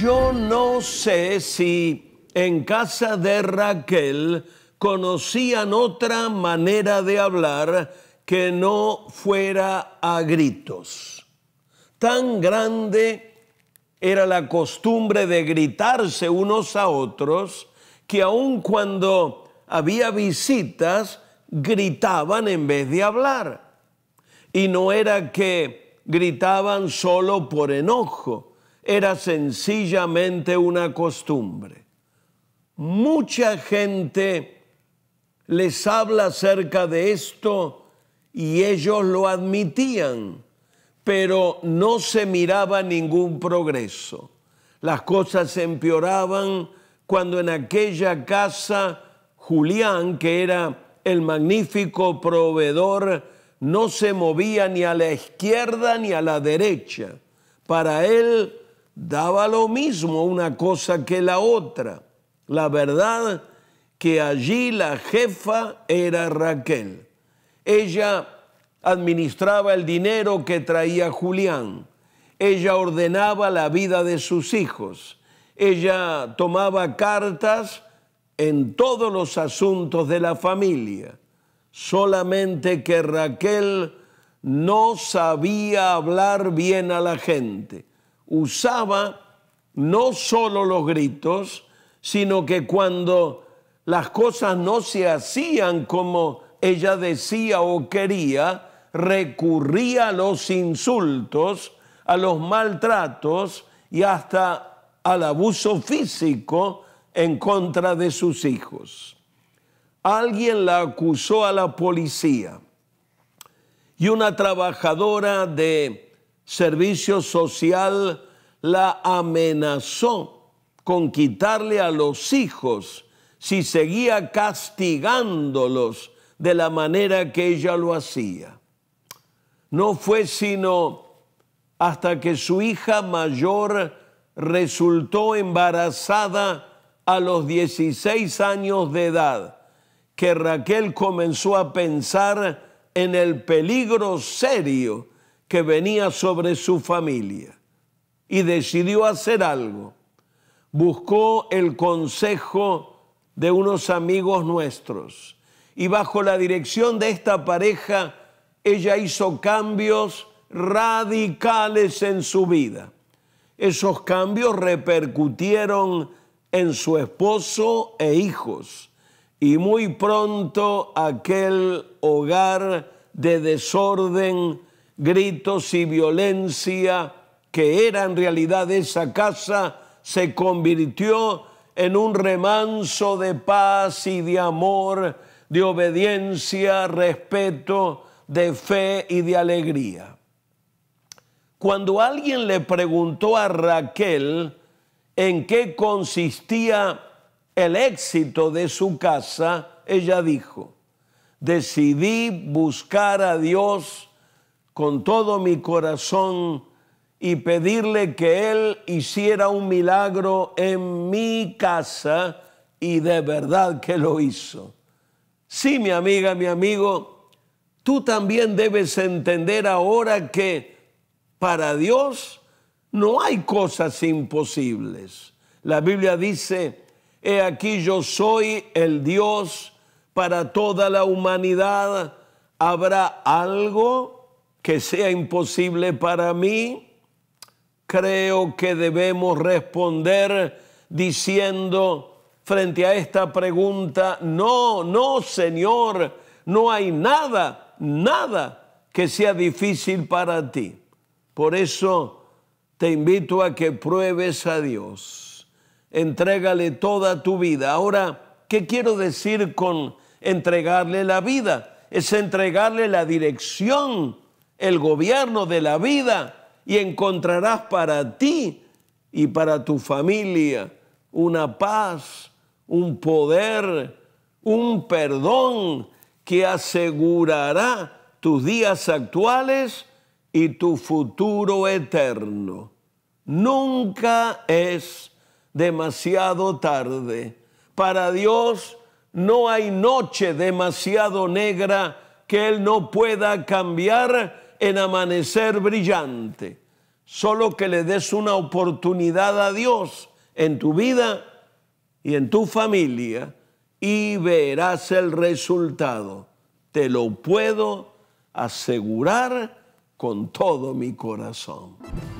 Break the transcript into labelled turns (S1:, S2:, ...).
S1: Yo no sé si en casa de Raquel conocían otra manera de hablar que no fuera a gritos. Tan grande era la costumbre de gritarse unos a otros que aun cuando había visitas, gritaban en vez de hablar. Y no era que gritaban solo por enojo, era sencillamente una costumbre. Mucha gente les habla acerca de esto y ellos lo admitían, pero no se miraba ningún progreso. Las cosas se empeoraban cuando en aquella casa Julián, que era el magnífico proveedor, no se movía ni a la izquierda ni a la derecha. Para él daba lo mismo una cosa que la otra. La verdad que allí la jefa era Raquel. Ella administraba el dinero que traía Julián. Ella ordenaba la vida de sus hijos. Ella tomaba cartas en todos los asuntos de la familia. Solamente que Raquel no sabía hablar bien a la gente usaba no solo los gritos, sino que cuando las cosas no se hacían como ella decía o quería, recurría a los insultos, a los maltratos y hasta al abuso físico en contra de sus hijos. Alguien la acusó a la policía y una trabajadora de Servicio Social la amenazó con quitarle a los hijos si seguía castigándolos de la manera que ella lo hacía. No fue sino hasta que su hija mayor resultó embarazada a los 16 años de edad, que Raquel comenzó a pensar en el peligro serio que venía sobre su familia y decidió hacer algo. Buscó el consejo de unos amigos nuestros y bajo la dirección de esta pareja ella hizo cambios radicales en su vida. Esos cambios repercutieron en su esposo e hijos y muy pronto aquel hogar de desorden gritos y violencia que era en realidad esa casa, se convirtió en un remanso de paz y de amor, de obediencia, respeto, de fe y de alegría. Cuando alguien le preguntó a Raquel en qué consistía el éxito de su casa, ella dijo, decidí buscar a Dios con todo mi corazón y pedirle que Él hiciera un milagro en mi casa y de verdad que lo hizo. Sí, mi amiga, mi amigo, tú también debes entender ahora que para Dios no hay cosas imposibles. La Biblia dice, he aquí yo soy el Dios para toda la humanidad. ¿Habrá algo que sea imposible para mí, creo que debemos responder diciendo frente a esta pregunta, no, no, Señor, no hay nada, nada que sea difícil para ti. Por eso te invito a que pruebes a Dios. Entrégale toda tu vida. Ahora, ¿qué quiero decir con entregarle la vida? Es entregarle la dirección el gobierno de la vida y encontrarás para ti y para tu familia una paz, un poder, un perdón que asegurará tus días actuales y tu futuro eterno. Nunca es demasiado tarde. Para Dios no hay noche demasiado negra que Él no pueda cambiar en amanecer brillante. Solo que le des una oportunidad a Dios en tu vida y en tu familia y verás el resultado. Te lo puedo asegurar con todo mi corazón.